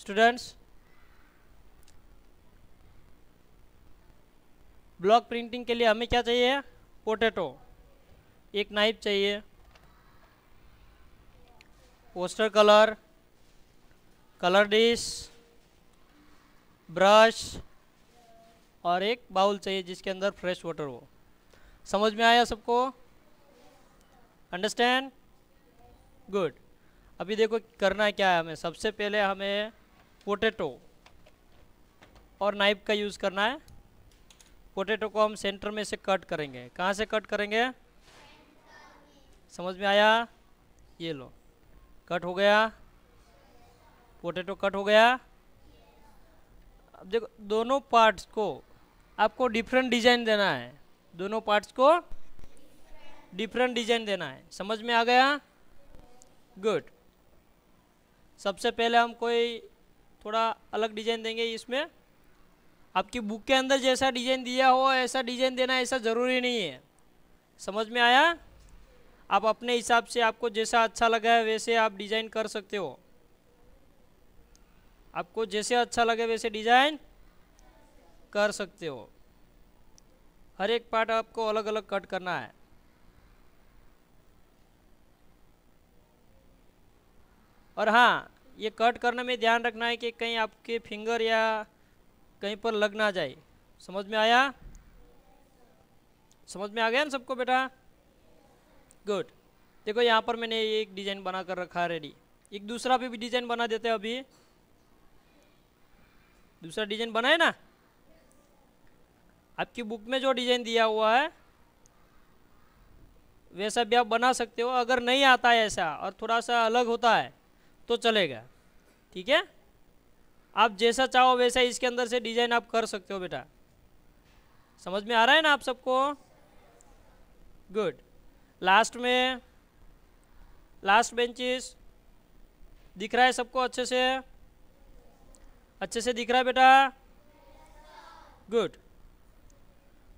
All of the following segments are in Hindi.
स्टूडेंट्स ब्लॉक प्रिंटिंग के लिए हमें क्या चाहिए पोटैटो एक नाइफ चाहिए poster colour colour dish brush और एक बाउल चाहिए जिसके अंदर फ्रेश वाटर हो समझ में आया सबको अंडरस्टैंड गुड अभी देखो करना क्या है हमें सबसे पहले हमें पोटैटो और नाइफ का यूज़ करना है पोटैटो को हम सेंटर में से कट करेंगे कहाँ से कट करेंगे समझ में आया ये लो कट हो गया पोटैटो कट हो गया अब देखो दोनों पार्ट्स को आपको डिफरेंट डिजाइन देना है दोनों पार्ट्स को डिफरेंट डिजाइन देना है समझ में आ गया गुड सबसे पहले हम कोई थोड़ा अलग डिजाइन देंगे इसमें आपकी बुक के अंदर जैसा डिजाइन दिया हो ऐसा डिजाइन देना ऐसा ज़रूरी नहीं है समझ में आया आप अपने हिसाब से आपको जैसा अच्छा लगा है वैसे आप डिज़ाइन कर सकते हो आपको जैसे अच्छा लगे वैसे डिज़ाइन कर सकते हो हर एक पार्ट आपको अलग अलग कट करना है और हाँ ये कट करने में ध्यान रखना है कि कहीं आपके फिंगर या कहीं पर लग ना जाए समझ में आया समझ में आ गया ना सबको बेटा गुड देखो यहाँ पर मैंने एक डिज़ाइन बना कर रखा है रेडी एक दूसरा भी डिज़ाइन बना देते हैं अभी दूसरा डिज़ाइन बनाए ना आपकी बुक में जो डिज़ाइन दिया हुआ है वैसा भी आप बना सकते हो अगर नहीं आता है ऐसा और थोड़ा सा अलग होता है तो चलेगा ठीक है आप जैसा चाहो वैसा इसके अंदर से डिजाइन आप कर सकते हो बेटा समझ में आ रहा है ना आप सबको गुड लास्ट में लास्ट बेंचेस दिख रहा है सबको अच्छे से अच्छे से दिख रहा है बेटा गुड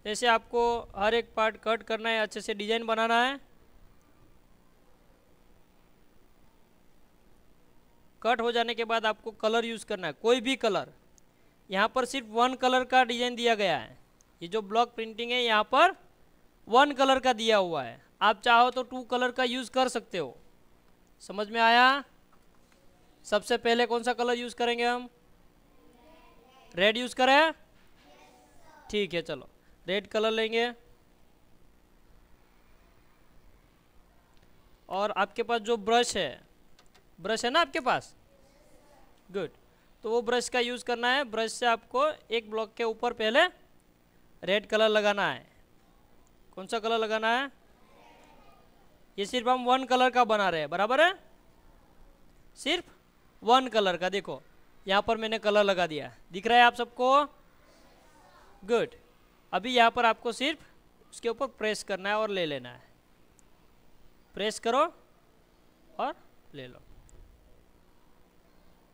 जैसे आपको हर एक पार्ट कट करना है अच्छे से डिजाइन बनाना है कट हो जाने के बाद आपको कलर यूज़ करना है कोई भी कलर यहाँ पर सिर्फ वन कलर का डिज़ाइन दिया गया है ये जो ब्लॉक प्रिंटिंग है यहाँ पर वन कलर का दिया हुआ है आप चाहो तो टू कलर का यूज़ कर सकते हो समझ में आया सबसे पहले कौन सा कलर यूज़ करेंगे हम रेड यूज़ करें ठीक है चलो रेड कलर लेंगे और आपके पास जो ब्रश है ब्रश है ना आपके पास गुड तो वो ब्रश का यूज़ करना है ब्रश से आपको एक ब्लॉक के ऊपर पहले रेड कलर लगाना है कौन सा कलर लगाना है ये सिर्फ हम वन कलर का बना रहे हैं बराबर है सिर्फ वन कलर का देखो यहाँ पर मैंने कलर लगा दिया दिख रहा है आप सबको गुड अभी यहाँ पर आपको सिर्फ उसके ऊपर प्रेस करना है और ले लेना है प्रेस करो और ले लो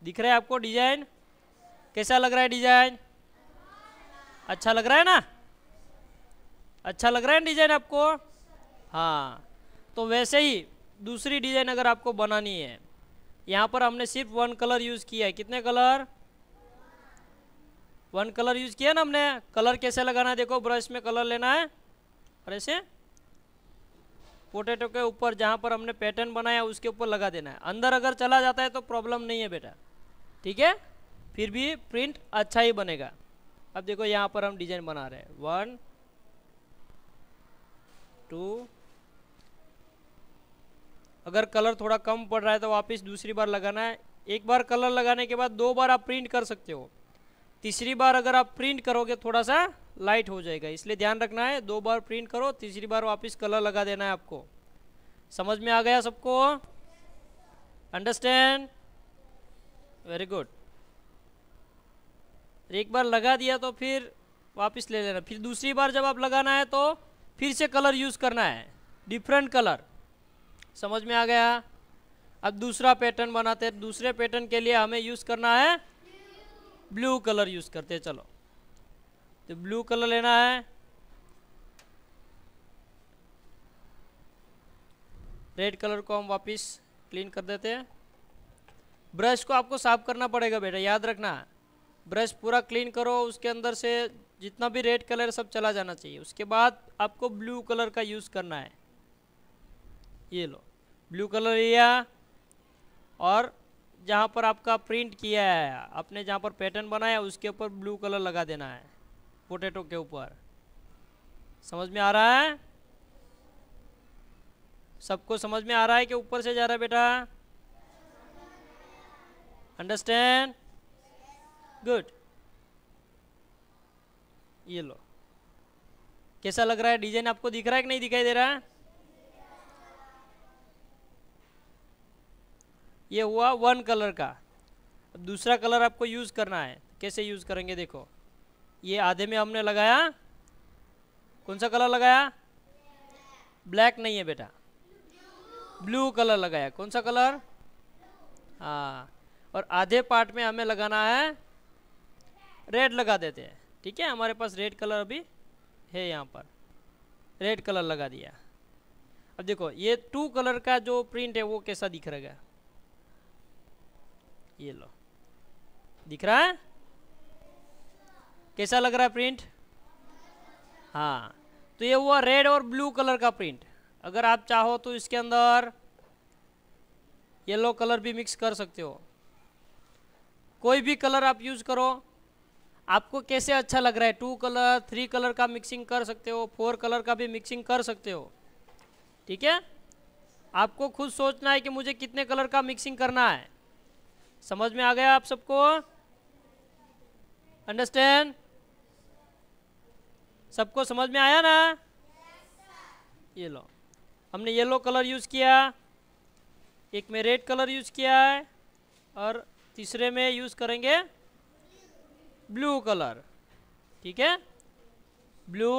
दिख रहा है आपको डिजाइन कैसा लग रहा है डिजाइन अच्छा लग रहा है ना अच्छा लग रहा है डिजाइन आपको हाँ तो वैसे ही दूसरी डिजाइन अगर आपको बनानी है यहाँ पर हमने सिर्फ वन कलर यूज़ किया है कितने कलर वन कलर यूज़ किया ना हमने कलर कैसे लगाना है देखो ब्रश में कलर लेना है और ऐसे पोटेटो के ऊपर जहाँ पर हमने पैटर्न बनाया उसके ऊपर लगा देना है अंदर अगर चला जाता है तो प्रॉब्लम नहीं है बेटा ठीक है फिर भी प्रिंट अच्छा ही बनेगा अब देखो यहाँ पर हम डिजाइन बना रहे हैं वन टू अगर कलर थोड़ा कम पड़ रहा है तो वापस दूसरी बार लगाना है एक बार कलर लगाने के बाद दो बार आप प्रिंट कर सकते हो तीसरी बार अगर आप प्रिंट करोगे थोड़ा सा लाइट हो जाएगा इसलिए ध्यान रखना है दो बार प्रिंट करो तीसरी बार वापस कलर लगा देना है आपको समझ में आ गया सबको अंडरस्टैंड वेरी गुड एक बार लगा दिया तो फिर वापस ले लेना फिर दूसरी बार जब आप लगाना है तो फिर से कलर यूज़ करना है डिफरेंट कलर समझ में आ गया अब दूसरा पैटर्न बनाते हैं दूसरे पैटर्न के लिए हमें यूज़ करना है ब्लू कलर यूज़ करते चलो तो ब्लू कलर लेना है रेड कलर को हम वापस क्लीन कर देते हैं ब्रश को आपको साफ करना पड़ेगा बेटा याद रखना ब्रश पूरा क्लीन करो उसके अंदर से जितना भी रेड कलर सब चला जाना चाहिए उसके बाद आपको ब्लू कलर का यूज़ करना है ये लो ब्लू कलर लिया और जहाँ पर आपका प्रिंट किया है आपने जहाँ पर पैटर्न बनाया उसके ऊपर ब्लू कलर लगा देना है पोटैटो के ऊपर समझ में आ रहा है सबको समझ में आ रहा है कि ऊपर से जा रहा है बेटा अंडरस्टैंड गुड ये लो कैसा लग रहा है डिजाइन आपको दिख रहा है कि नहीं दिखाई दे रहा है ये हुआ वन कलर का अब दूसरा कलर आपको यूज करना है कैसे यूज करेंगे देखो ये आधे में हमने लगाया कौन सा कलर लगाया ब्लैक नहीं है बेटा ब्लू कलर लगाया कौन सा कलर हाँ और आधे पार्ट में हमें लगाना है रेड लगा देते हैं ठीक है हमारे पास रेड कलर अभी है यहाँ पर रेड कलर लगा दिया अब देखो ये टू कलर का जो प्रिंट है वो कैसा दिख रहा है ये लो दिख रहा है कैसा लग रहा है प्रिंट हाँ तो ये हुआ रेड और ब्लू कलर का प्रिंट अगर आप चाहो तो इसके अंदर येलो कलर भी मिक्स कर सकते हो कोई भी कलर आप यूज़ करो आपको कैसे अच्छा लग रहा है टू कलर थ्री कलर का मिक्सिंग कर सकते हो फोर कलर का भी मिक्सिंग कर सकते हो ठीक है आपको खुद सोचना है कि मुझे कितने कलर का मिक्सिंग करना है समझ में आ गया आप सबको अंडरस्टैंड सबको समझ में आया ना ये लो हमने येलो कलर यूज़ किया एक में रेड कलर यूज़ किया है और तीसरे में यूज़ करेंगे ब्लू कलर ठीक है ब्लू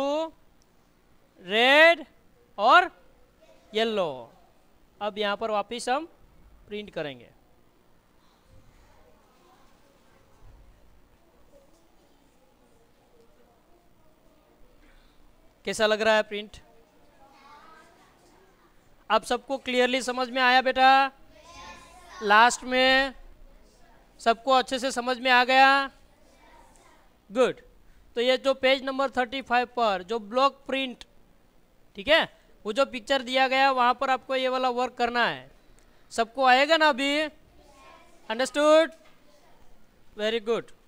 रेड और येलो अब यहाँ पर वापस हम प्रिंट करेंगे कैसा लग रहा है प्रिंट आप सबको क्लियरली समझ में आया बेटा लास्ट में सबको अच्छे से समझ में आ गया गुड तो ये जो पेज नंबर थर्टी फाइव पर जो ब्लॉक प्रिंट ठीक है वो जो पिक्चर दिया गया वहाँ पर आपको ये वाला वर्क करना है सबको आएगा ना अभी अंडरस्टूड वेरी गुड